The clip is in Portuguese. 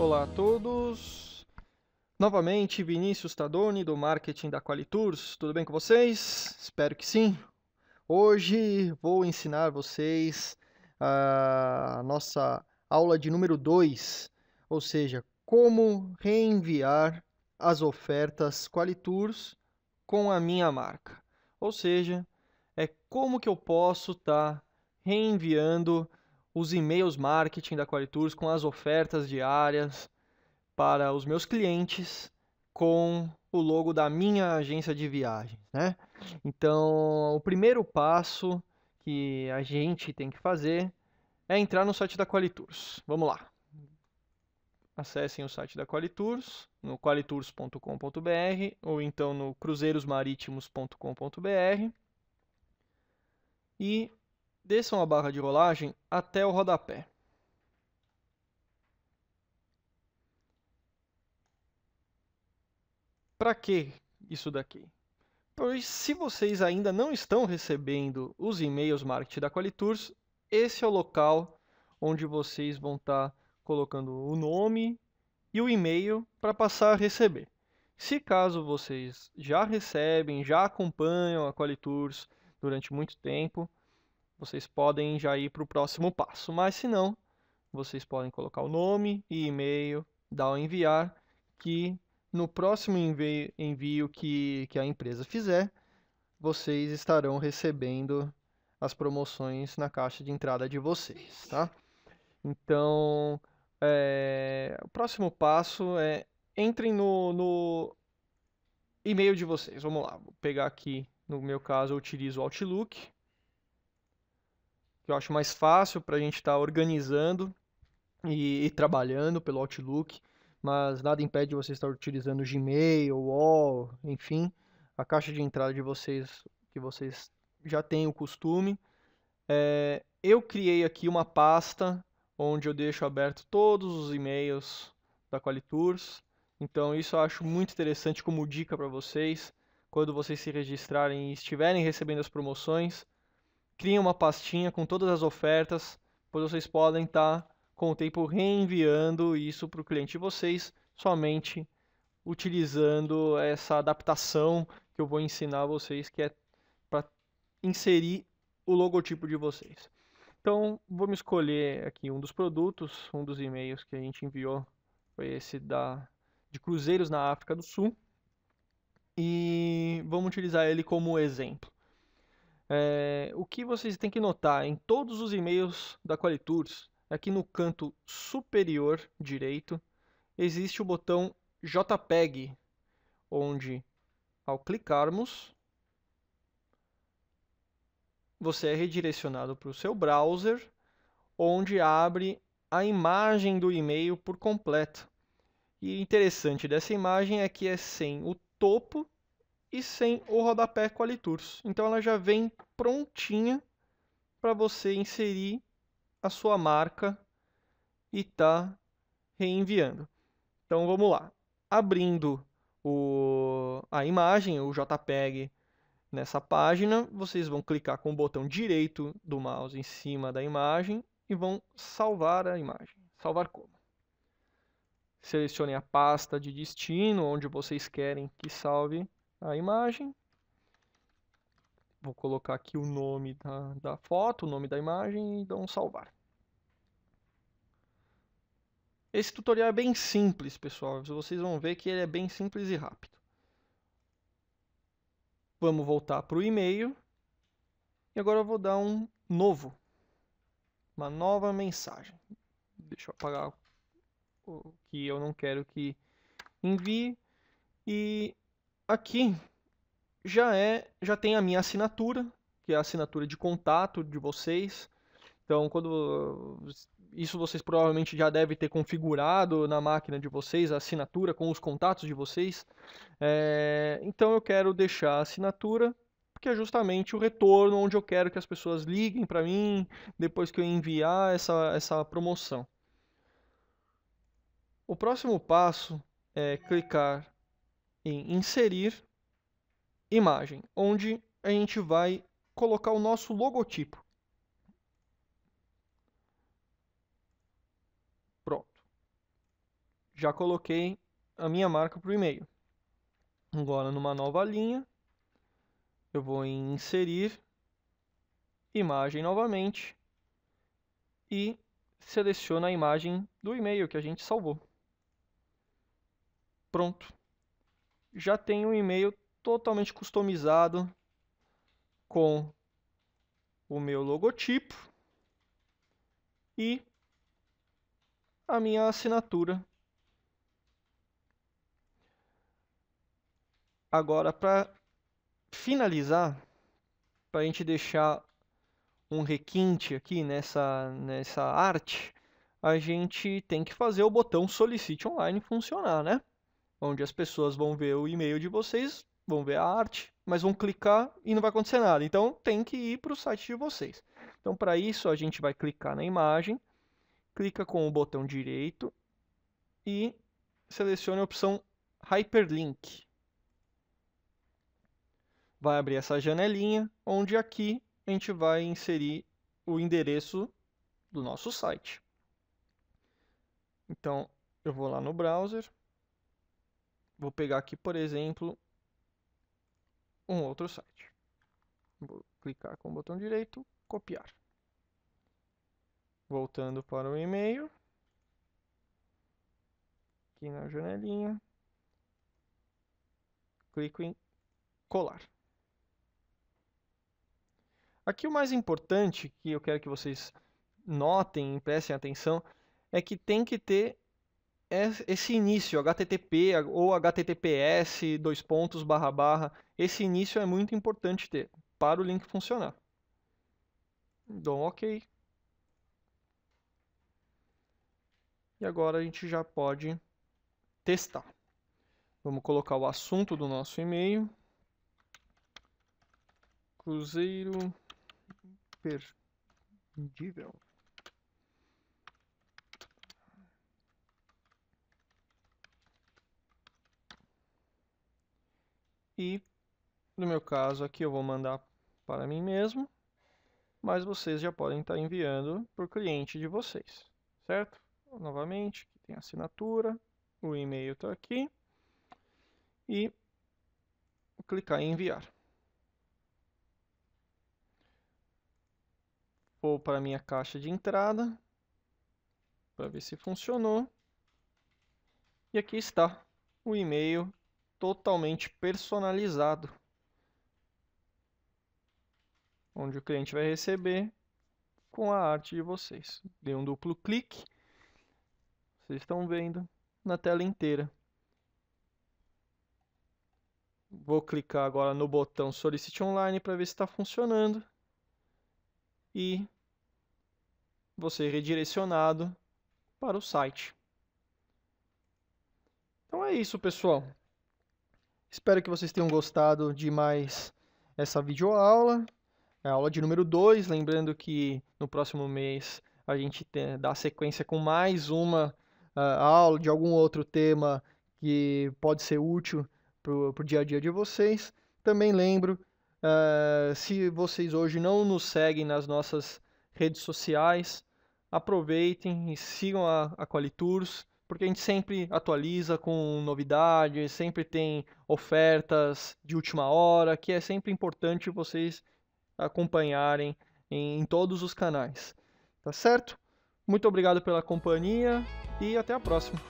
Olá a todos. Novamente, Vinícius Tadoni, do marketing da Qualitours. Tudo bem com vocês? Espero que sim. Hoje vou ensinar vocês a nossa aula de número 2, ou seja, como reenviar as ofertas Qualitours com a minha marca. Ou seja, é como que eu posso estar tá reenviando os e-mails marketing da Qualitours com as ofertas diárias para os meus clientes com o logo da minha agência de viagens, né? Então, o primeiro passo que a gente tem que fazer é entrar no site da Qualitours. Vamos lá. Acessem o site da Qualitours no qualitours.com.br ou então no cruzeirosmarítimos.com.br e desçam a barra de rolagem até o rodapé. Para que isso daqui? Pois se vocês ainda não estão recebendo os e-mails marketing da Qualitours, esse é o local onde vocês vão estar tá colocando o nome e o e-mail para passar a receber. Se caso vocês já recebem, já acompanham a Qualitours durante muito tempo, vocês podem já ir para o próximo passo. Mas se não, vocês podem colocar o nome e e-mail, dar o enviar, que no próximo envio, envio que, que a empresa fizer, vocês estarão recebendo as promoções na caixa de entrada de vocês, tá? Então, é, o próximo passo é entrem no, no e-mail de vocês. Vamos lá, vou pegar aqui, no meu caso, eu utilizo o Outlook que eu acho mais fácil para a gente estar tá organizando e, e, trabalhando pelo Outlook, mas nada impede você estar utilizando Gmail, Wall, enfim, a caixa de entrada de vocês que vocês já têm o costume. É, eu criei aqui uma pasta onde eu deixo aberto todos os e-mails da Qualitours. Então isso eu acho muito interessante como dica para vocês. Quando vocês se registrarem e estiverem recebendo as promoções, criem uma pastinha com todas as ofertas, pois vocês podem estar tá, com o tempo reenviando isso para o cliente de vocês, somente utilizando essa adaptação que eu vou ensinar a vocês, que é para inserir o logotipo de vocês. Então, vamos escolher aqui um dos produtos, um dos e-mails que a gente enviou foi esse da de cruzeiros na África do Sul e vamos utilizar ele como exemplo. É, o que vocês têm que notar em todos os e-mails da Qualitours, aqui é no canto superior direito, existe o botão JPEG, onde ao clicarmos, você é redirecionado para o seu browser, onde abre a imagem do e-mail por completo. E interessante dessa imagem é que é sem o topo e sem o rodapé Qualitours. Então ela já vem prontinha para você inserir a sua marca e tá reenviando. Então vamos lá. Abrindo o, a imagem, o JPEG nessa página, vocês vão clicar com o botão direito do mouse em cima da imagem e vão salvar a imagem. Salvar como? Selecione a pasta de destino onde vocês querem que salve a imagem. Vou colocar aqui o nome da, da foto, o nome da imagem e dou um salvar. Esse tutorial é bem simples, pessoal. Vocês vão ver que ele é bem simples e rápido. Vamos voltar para o e-mail. E agora eu vou dar um novo. Uma nova mensagem. Deixa eu apagar o que eu não quero que envie. E aqui já é, já tem a minha assinatura, que é a assinatura de contato de vocês. Então, quando isso vocês provavelmente já devem ter configurado na máquina de vocês a assinatura com os contatos de vocês. É, então, eu quero deixar a assinatura que é justamente o retorno onde eu quero que as pessoas liguem para mim depois que eu enviar essa, essa promoção. O próximo passo é clicar em inserir imagem, onde a gente vai colocar o nosso logotipo. Pronto. Já coloquei a minha marca para o e-mail. Agora, numa nova linha, eu vou em inserir imagem novamente e seleciona a imagem do e-mail que a gente salvou. Pronto já tem um e-mail totalmente customizado com o meu logotipo e a minha assinatura. Agora, para finalizar, para a gente deixar um requinte aqui nessa, nessa arte, a gente tem que fazer o botão solicite online funcionar, né? onde as pessoas vão ver o e-mail de vocês, vão ver a arte, mas vão clicar e não vai acontecer nada. Então tem que ir para o site de vocês. Então para isso a gente vai clicar na imagem, clica com o botão direito e selecione a opção Hyperlink. Vai abrir essa janelinha, onde aqui a gente vai inserir o endereço do nosso site. Então, eu vou lá no browser, Vou pegar aqui, por exemplo, um outro site. Vou clicar com o botão direito, copiar. Voltando para o e-mail. Aqui na janelinha. Clico em colar. Aqui o mais importante que eu quero que vocês notem, prestem atenção, é que tem que ter é esse início, HTTP ou HTTPS, dois pontos, barra, barra, esse início é muito importante ter para o link funcionar. Dou então, um OK. E agora a gente já pode testar. Vamos colocar o assunto do nosso e-mail. Cruzeiro Perdível. E no meu caso aqui eu vou mandar para mim mesmo, mas vocês já podem estar enviando para o cliente de vocês, certo? Novamente, aqui tem a assinatura, o e-mail está aqui e clicar em enviar. Vou para minha caixa de entrada para ver se funcionou. E aqui está o e-mail totalmente personalizado. Onde o cliente vai receber com a arte de vocês. Dê um duplo clique. Vocês estão vendo na tela inteira. Vou clicar agora no botão Solicite Online para ver se está funcionando. E você é redirecionado para o site. Então é isso, pessoal. Espero que vocês tenham gostado de mais essa videoaula. É a aula de número 2, lembrando que no próximo mês a gente tem, dá sequência com mais uma uh, aula de algum outro tema que pode ser útil para o dia a dia de vocês. Também lembro, uh, se vocês hoje não nos seguem nas nossas redes sociais, aproveitem e sigam a, a Qualitours porque a gente sempre atualiza com novidades, sempre tem ofertas de última hora, que é sempre importante vocês acompanharem em, em todos os canais. Tá certo? Muito obrigado pela companhia e até a próxima.